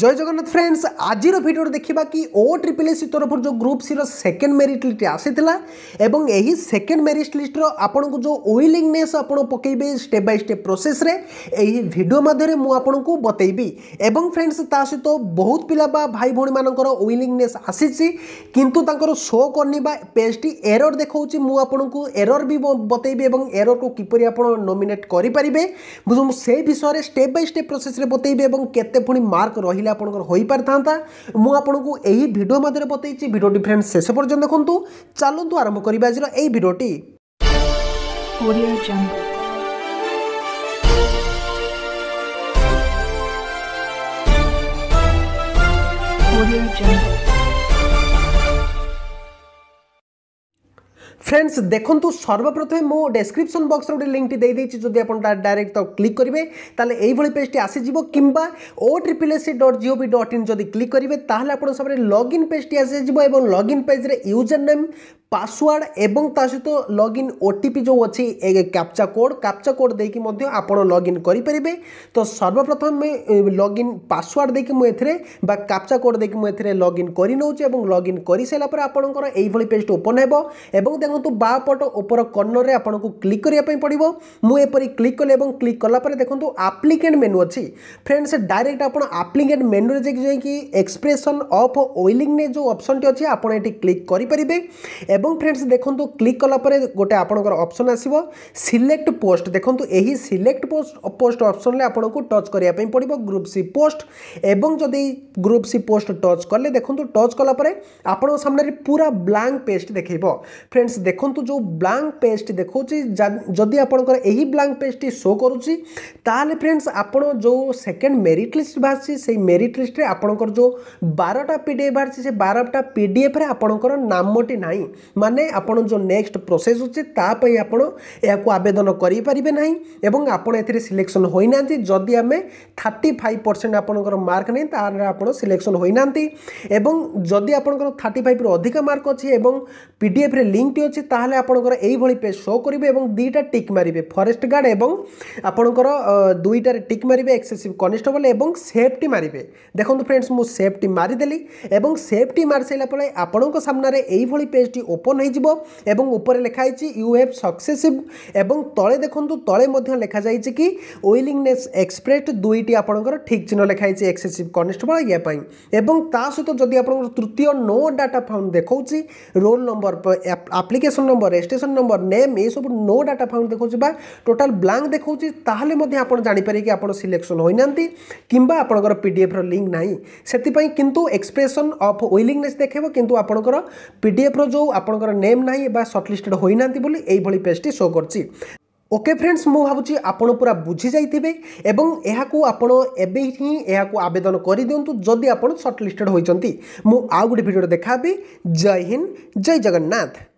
জয় Jagannath friends আজির ভিডিওর দেখা কি ও ট্রিপল এসি তরফর যে গ্রুপ সির সেকেন্ড মেরিট লিষ্ট আসিলা এবং এই সেকেন্ড মেরিট লিষ্টর আপনার যে ওইলিংনেস আপনার পকাইবে স্টেপ বাই স্টেপ প্রোসেসরে এই ভিডিও মাধ্যমে মু আপনার বতাইবি এবং ফ্রেন্ডস তা সহ বহুত পিলা বা ভাই ভী মানকর ওইলিংনেস আসিছি কিন্তু তাঁর শো করনি বা পেজটি এরর দেখাউছি মু আপনার এরর বি বতাইবি এবং এরর কু কিপরি আপনার নমিনেট করে পারে সেই বিষয়ে স্টেপ বাই স্টেপ প্রোসেসরে বতাইবি এবং কেতে পুঁ মার্ক রয়েছে ରହିଲେ ଆପଣଙ୍କର ହୋଇପାରିଥାନ୍ତା ମୁଁ ଆପଣଙ୍କୁ ଏହି ଭିଡ଼ିଓ ମଧ୍ୟରେ ବତେଇଛି ଭିଡ଼ିଓଟି ଫ୍ରେଣ୍ଡ ଶେଷ ପର୍ଯ୍ୟନ୍ତ ଦେଖନ୍ତୁ ଚାଲନ୍ତୁ ଆରମ୍ଭ କରିବା ଆଜିର ଏହି ଭିଡ଼ିଓଟି Audio Jungle. ফ্রেন্ডস দেখন্তু সর্বপ্রথমে মু ডেসক্রিপশন বক্সরে গোটে লিঙ্কটি দিয়ে দিয়েছি যদি আপনার ডাইরেক্ট ক্লিক করবে তাহলে এইভাবে পেজটি আসিযোগ কিংবা ও triple AC dot G O V dot in যদি ক্লিক করবে তাহলে আপনার সামনে লগ ইন পেজটি আসিযোগ এবং লগ ইন পেজরে ইউজর নেম পাসওয়ার্ড এবং তা সহিত লগ ইন ওটিপি যে অছি ক্যাপচা কোড ক্যাপচা কোড দিয়ে মধ্যে আপনার লগ ইন করে তো সর্বপ্রথমে লগ ইন পাসওয়ার্ড দিয়ে মু এতে বা ক্যাপচা কোড দিয়ে মু এতে লগ ইন করে নেছি এবং লগ ইন করে সারা পরে আপনার এইভাবে পেজটি ওপেন হব এবং দেখুন তো বা পটে উপর কর্নার রে আপণক ক্লিক করিয়া পই পড়িব মু এপরি ক্লিক কলে এবং ক্লিক কলা পর দেখন্তু অ্যাপ্লিকেশন মেনু আছে फ्रेंड्स ডাইরেক্ট আপণ অ্যাপ্লিকেশন মেনু রে যে কি এক্সপ্রেশন অফ উইলিং নে যে অপশনটি আছে আপণ এটি ক্লিক করি পরিবে এবং फ्रेंड्स দেখন্তু ক্লিক কলা পর গটে আপণকর অপশন আসিবো সিলেক্ট পোস্ট দেখন্তু এহি সিলেক্ট পোস্ট অপস্ট অপশনলে আপণক টচ করিয়া পই পড়িব গ্রুপ সি পোস্ট এবং যদি গ্রুপ সি পোস্ট টচ করলে দেখন্তু টচ কলা পর আপণক সামনে পুরা ব্ল্যাঙ্ক পেজ দেখিবো फ्रेंड्स দেখন্তু যে ব্লাঙ্ক পেজটি দেখছি যদি আপনার এই ব্লাঙ্ক পেজটি শো করুচি তাহলে ফ্রেন্ডস আপনার যে সেকেন্ড মেরিট লিস্ট বাহারছি সেই মেরিট লিস্টে আপনার যে বারোটা পিডিএফ বাহারছি সে বারোটা পিডিএফ্রে আপনার নামটি নাই মানে আপনার যে নেক্সট প্রোসেস অছে তাপাই আপনার এখন আবেদন করে পারে না এবং আপনার এতে সিলেকশন হয়ে না যদি আমি থার্টি ফাইভ পরসেন্ট আপনার মার্ক নেই তাহলে আপনার সিলেকশন হয়ে না এবং যদি আপনার থার্টি ফাইভ্রু অধিক মার্ক অছি এবং পিডিএফ্রে লিঙ্কটি ଅଛି ତାହେଲେ ଆପଣଙ୍କର ଏଇଭଳି ପେଜ୍ ଶୋ କରିବେ ଏବଂ ଦୁଇଟା ଟିକ୍ ମାରିବେ ଫରେଷ୍ଟ ଗାର୍ଡ଼ ଏବଂ ଆପଣଙ୍କର ଦୁଇଟାରେ ଟିକ୍ ମାରିବେ ଏକ୍ସେସିଭ୍ କନେଷ୍ଟବଲ୍ ଏବଂ ସେଫ୍ଟି ମାରିବେ ଦେଖନ୍ତୁ ଫ୍ରେଣ୍ଡସ୍ ମୁଁ ସେଫ୍ଟି ମାରିଦେଲି ଏବଂ ସେଫ୍ଟି ମାରିସାରିଲା ପରେ ଆପଣଙ୍କ ସାମ୍ନାରେ ଏଇଭଳି ପେଜ୍ଟି ଓପନ୍ ହୋଇଯିବ ଏବଂ ଉପରେ ଲେଖା ହେଇଛି ୟୁ ହେଭ୍ ସକ୍ସେସିଭ୍ ଏବଂ ତଳେ ଦେଖନ୍ତୁ ତଳେ ମଧ୍ୟ ଲେଖାଯାଇଛି କି ୱିଲିଂନେସ୍ ଏକ୍ସପ୍ରେସ୍ଡ ଦୁଇଟି ଆପଣଙ୍କର ଠିକ୍ ଚିହ୍ନ ଲେଖା ହେଇଛି ଏକ୍ସେସିଭ୍ କନେଷ୍ଟବଳ ଇଏ ପାଇଁ ଏବଂ ତା ସହିତ ଯଦି ଆପଣଙ୍କର ତୃତୀୟ ନୋ ଡାଟା ଫାଉଣ୍ଡ ଦେଖାଉଛି roll number application number registration number name এসব নো ডাটা ফাউন্ড দেখছে বা টোটাল ব্লাঙ্ক দেখছে তাহলে আপনার জাঁপারে কি আপনার সিলেকশন হয়ে না কিংবা আপনার পিডিএফর লিঙ্ক না সেপাই কিন্তু এক্সপ্রেসন অফ ওইলিংনেস দেখব কিন্তু আপনার পিডিএফর যে আপনার নেম না বা সর্টলিস্টেড হয়ে না বলে এইভাবে পেজটি শো করছি ওকে ফ্রেন্ডস মু ভাবুছি আপনার পুরা বুঝি যাই এবং এখন আপনার এবে হি এখন আবেদন করে দিও যদি আপনার সর্টলিস্টেড হয়েছেন মু আউ গোটে ভিডিও দেখাবি জয় হিন্দ জয় জগন্নাথ